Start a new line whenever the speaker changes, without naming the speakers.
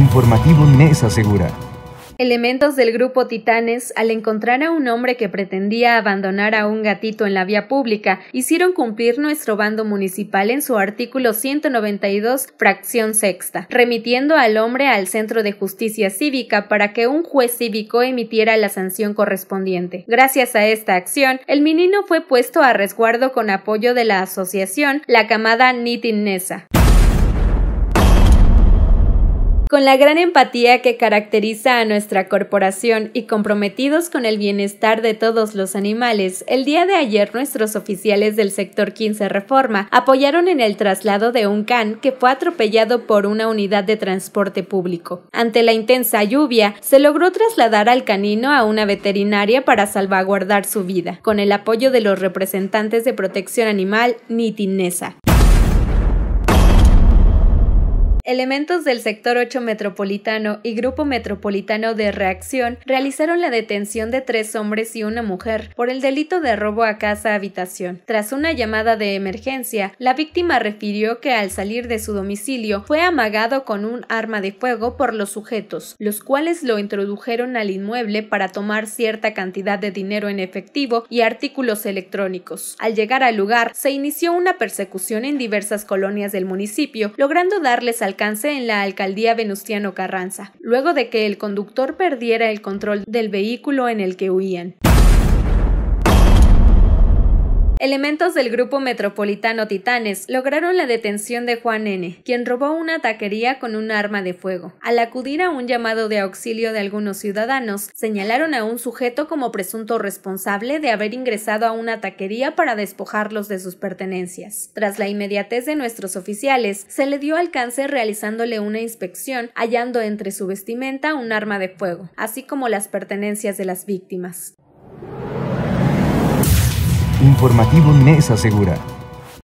Informativo Mesa asegura. Elementos del grupo Titanes, al encontrar a un hombre que pretendía abandonar a un gatito en la vía pública, hicieron cumplir nuestro bando municipal en su artículo 192, fracción sexta, remitiendo al hombre al Centro de Justicia Cívica para que un juez cívico emitiera la sanción correspondiente. Gracias a esta acción, el menino fue puesto a resguardo con apoyo de la asociación La Camada Nesa. Con la gran empatía que caracteriza a nuestra corporación y comprometidos con el bienestar de todos los animales, el día de ayer nuestros oficiales del sector 15 Reforma apoyaron en el traslado de un can que fue atropellado por una unidad de transporte público. Ante la intensa lluvia, se logró trasladar al canino a una veterinaria para salvaguardar su vida, con el apoyo de los representantes de protección animal Nitinesa. Elementos del sector 8 metropolitano y grupo metropolitano de reacción realizaron la detención de tres hombres y una mujer por el delito de robo a casa-habitación. Tras una llamada de emergencia, la víctima refirió que al salir de su domicilio fue amagado con un arma de fuego por los sujetos, los cuales lo introdujeron al inmueble para tomar cierta cantidad de dinero en efectivo y artículos electrónicos. Al llegar al lugar, se inició una persecución en diversas colonias del municipio, logrando darles al en la alcaldía Venustiano Carranza, luego de que el conductor perdiera el control del vehículo en el que huían. Elementos del grupo metropolitano Titanes lograron la detención de Juan N., quien robó una taquería con un arma de fuego. Al acudir a un llamado de auxilio de algunos ciudadanos, señalaron a un sujeto como presunto responsable de haber ingresado a una taquería para despojarlos de sus pertenencias. Tras la inmediatez de nuestros oficiales, se le dio alcance realizándole una inspección, hallando entre su vestimenta un arma de fuego, así como las pertenencias de las víctimas. Informativo Mesa Segura.